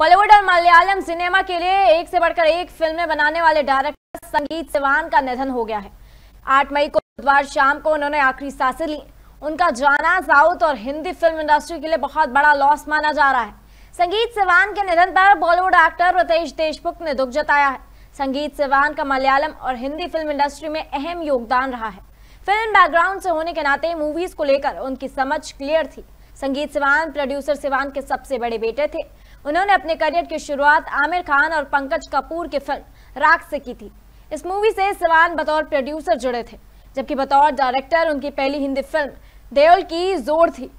बॉलीवुड और मलयालम सिनेमा के लिए एक से बढ़कर एक फिल्में बनाने वाले डायरेक्टर संगीत सिवान का निधन हो गया है आठ मई को बुधवार शाम को उन्होंने आखिरी सांसें ली उनका जाना साउथ और हिंदी फिल्म इंडस्ट्री के लिए बहुत बड़ा लॉस माना जा रहा है संगीत सिवान के निधन पर बॉलीवुड एक्टर रितेश देशमुख ने दुख जताया है संगीत सिवान का मलयालम और हिंदी फिल्म इंडस्ट्री में अहम योगदान रहा है फिल्म बैकग्राउंड से होने के नाते मूवीज को लेकर उनकी समझ क्लियर थी संगीत सिवान प्रोड्यूसर सिवान के सबसे बड़े बेटे थे उन्होंने अपने करियर की शुरुआत आमिर खान और पंकज कपूर की फिल्म राग से की थी इस मूवी से सिवान बतौर प्रोड्यूसर जुड़े थे जबकि बतौर डायरेक्टर उनकी पहली हिंदी फिल्म देओल की जोर थी